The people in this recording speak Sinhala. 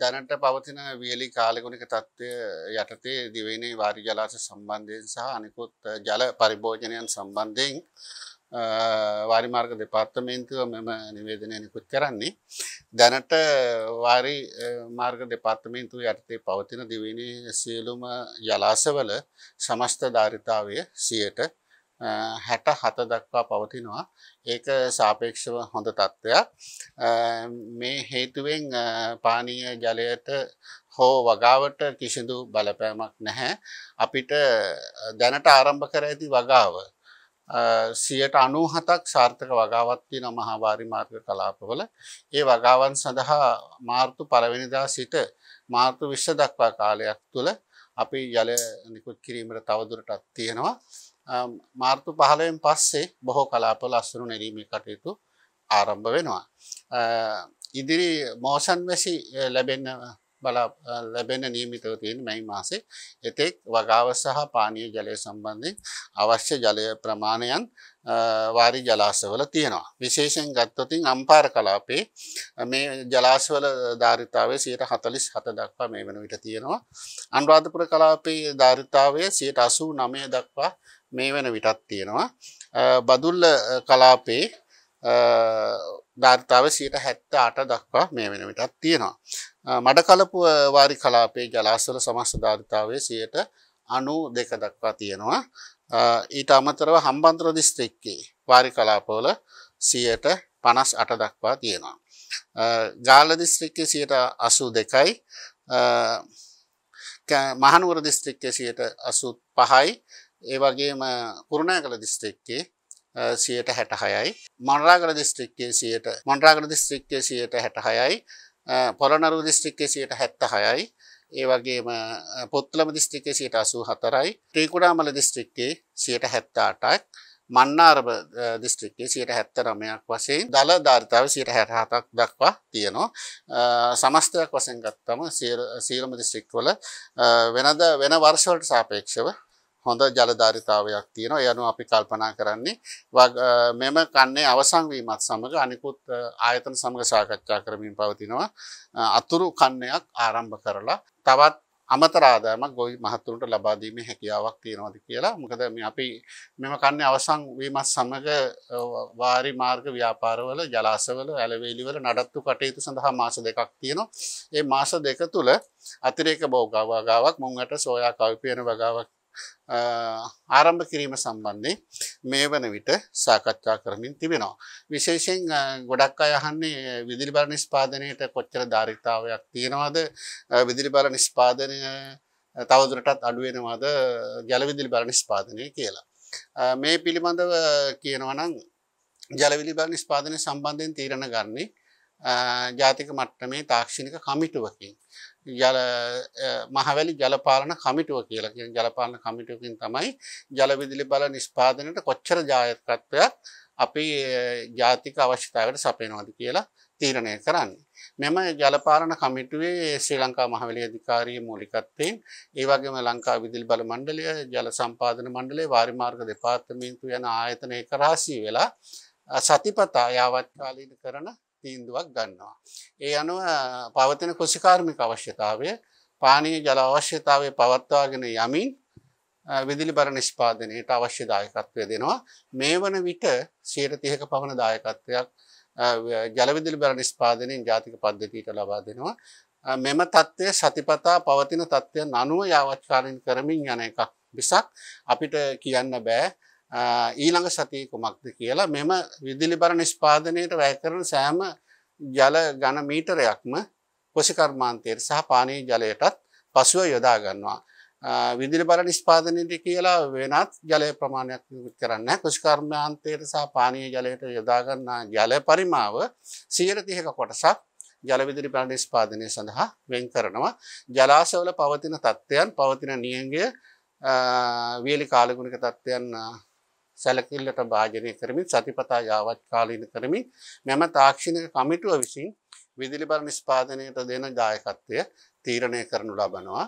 දැනට පවතින වියලි කාලගුණික තත්ත්වය යටතේ දිවයිනේ වාරි ජලාශ සම්බන්ධයෙන් සහ අනිකුත් ජල පරිභෝජනයන් සම්බන්ධයෙන් වාරි මාර්ග දෙපාර්තමේන්තුව මෙම නිවේදනය නිකුත් කරන්නේ දැනට වාරි මාර්ග දෙපාර්තමේන්තුව යටතේ පවතින දිවයිනේ සියලුම ජලාශවල සමස්ත ධාරිතාවය 100ට හැට හත දක්වා පවතිනවා ඒක සාපේක්ෂව හොඳ තත්ත්වයක් මේ හේතුවෙන් පානීය ජලයට හෝ වගාවට කිසිදු බලපෑමක් නැහැ අපිට දැනට ආරම්භ කර ඇති වගාව සියයට අනූ හතක් සාර්ථක වගාවත්ති න මහාවාරි මාර්ග කලාපවල ඒ වගාවන් සඳහා මාර්තු පරවෙනිදා සිට මාර්තු විශ්ෂ දක්වා කාලයක් තුළ අපි යල නිකුත් කිරීමට තවදුරටත් තියෙනවා මාර්තු පහලයෙන් පස්සේ බොහෝ කලාප ලස්සරු නැරීමේ කටයුතු ආරම්භ වෙනවා. ඉදිරි මෝෂන් වැසි ලැබෙන්න බලා ලැබෙන නියමිතව තියෙන මැයි මාසේ එතෙක් වගාව සහ පානීය ජලය සම්බන්ධයෙන් අවශ්‍ය ජලය ප්‍රමාණයන් වාරි ජලාශවල තියෙනවා. විශේෂයෙන් ගත්තොතින් අම්පාර කලාපේ මේ ජලාශවල ධාරිතාවය 147 දක්වා මේ වෙන විට තියෙනවා. අනුරාධපුර කලාපේ ධාරිතාවය 89 දක්වා මේ වෙන විටත් තියෙනවා බදුල්ල කලාපේ ධර්තාව සයට හැත්ත අට දක්වා මේ වෙන විටත් තියෙනවා මඩ කලපු වාරි කලාපේ ජලාසල සමස්ස ධාරිතාවේ සයට අනු දෙක දක්වා තියෙනවා ඊට අමතරව හම්බන්ත්‍ර දිස්ත්‍රික්කේ වාරි කලාපවල සියට පනස් අට දක්වා තියෙනවා ගාල දිස්ත්‍රික්කේ සියට අසු දෙකයි මහනුවර දිස්ත්‍රික්කයේ 85යි ඒ වගේම කුරුණෑගල දිස්ත්‍රික්කයේ 66යි මණරාගල දිස්ත්‍රික්කයේ 100ට මණරාගල දිස්ත්‍රික්කයේ 66යි පොළොන්නරුව දිස්ත්‍රික්කයේ 76යි ඒ වගේම පොත්ලම දිස්ත්‍රික්කයේ 84යි ත්‍රිකුණාමල දිස්ත්‍රික්කයේ 78ක් මන්නාරභ දිස්ත්‍රික්කයේ සියට හැත්ත නමයක් වසයෙන් දළ ධර්තාව සියට හැටහතක් දක්වා තියෙනවා. සමස්තයක් වසෙන් ගත්තම සීලම දිස්ත්‍රික්වල වෙනද වෙන වර්ෂවලට සාපේක්ෂව හොඳ ජලධාරිතාවයක් තියෙනවා යනු අපි කල්පනා කරන්නේ මෙම කන්නේ අවසංවීමත් සමඟ අනිකුත් ආයතන සමඟ සාකච්ඡා කරමින් පවතිනවා අතුරු කන්නයක් ආරම්භ කරලා තවත් අමතර ආදායමක් ගොවි මහත්තුන්ට ලබා දීමේ හැකියාවක් තියෙනවාද කියලා. මොකද මේ අපි මෙම කන්නේ අවසන් වීමත් සමග වාරි මාර්ග ව්‍යාපාරවල ජලාශවල ඇලවේලිවල නඩත්තු කටයුතු සඳහා මාස දෙකක් තියෙනවා. ඒ මාස දෙක තුල අතිරේක භෝගාවගාවක් මුංගට සෝයා කවිපයන වගාවක් ආරම්භ කිරීම සම්බන්ධයෙන් මේ වන විට සාකච්ඡා කරමින් තිබෙනවා. විශේෂයෙන් ගොඩක් අය අහන්නේ විදුලි බල නිෂ්පාදනයට කොච්චර ධාරිතාවයක් තියෙනවද? විදුලි බල නිෂ්පාදනය තවදුරටත් අඩු වෙනවද ජල විදුලි බල නිෂ්පාදනය කියලා. මේ පිළිබඳව කියනවා නම් ජල විදුලි බල නිෂ්පාදනය සම්බන්ධයෙන් තීරණ ගන්නේ ජාතික මට්ටමේ තාක්ෂණික කමිටුවකින් ජල මහවැලි ජලපාලන කමිටුව කියලා කියන ජලපාලන කමිටුවකින් තමයි ජලවිදිලි බල නිෂ්පාදනයට කොච්චර ජායකත්වයක් අපි ජාතික අවශ්‍යතාවට සපයනවාද කියලා තීරණය කරන්නේ. මෙම ජලපාලන කමිටුවේ ශ්‍රී ලංකා මහවැලි අධිකාරිය මූලිකත්වයෙන් ඒ වගේම ලංකා විදුලි බල මණ්ඩලය ජල සම්පාදන මණ්ඩලය වාරි මාර්ග දෙපාර්තමේන්තුව යන ආයතන එක රාශී වෙලා සතිපතා යාවත්කාලීන කරන තීන්දුවක් ගන්නවා. ඒ අනුව පවතින කෘෂිකාර්මික අවශ්‍යතාවය පානීය ජල අවශ්‍යතාවය පවත්වාගෙන යමින් විදුලි බර නිෂ්පාදනයට අවශ්‍ය දායකත්වය දෙනවා. මේ වන විට සියයට තියක පමණ දායකත්වයක් ජලවිදුලි බර නිෂ්පාදනයෙන් ජාතික පද්ධතියට ලබා දෙනවා. මෙම තත්ත්වය සතිපතා පවතින තත්ත්වය නනුව යාවත්කාලින් කරමින් යන එකක් විසක් අපිට කියන්න බෑ ඊළඟ සතිය කුමක්ද කියලා මෙම විදුලි බර නිෂ්පාදනයට වැය කරන සෑම ජල ඝන මීටරයක්ම කොසි කර්මාන්තයට සහ පානීය ජලයටත් පසුව යොදා ගන්නවා. විදුලි බල නිෂ්පාදනයේදී කියලා වෙනත් ජලය ප්‍රමාණයක් විකුත් කරන්නේ නැහැ. කොසි කර්මාන්තයට සහ පානීය ජලයට යොදා ගන්නා ජල පරිමාව 130ක කොටසක් ජල විදුලි බල නිෂ්පාදනය සඳහා වෙන් කරනවා. ජලාශවල පවතින තත්ත්වයන් පවතින නියඟය වියලි කාලගුණික තත්ත්වයන් සැලකිල්ලට භාජනය කරමින් සතිපතා යාවත් කාලීන කරමින් මෙම තාක්ෂණක කමිටුව විසින් විදිලිබල නිස්පාදනයට දෙන ජායකත්වය තීරණය කරනු ලබනවා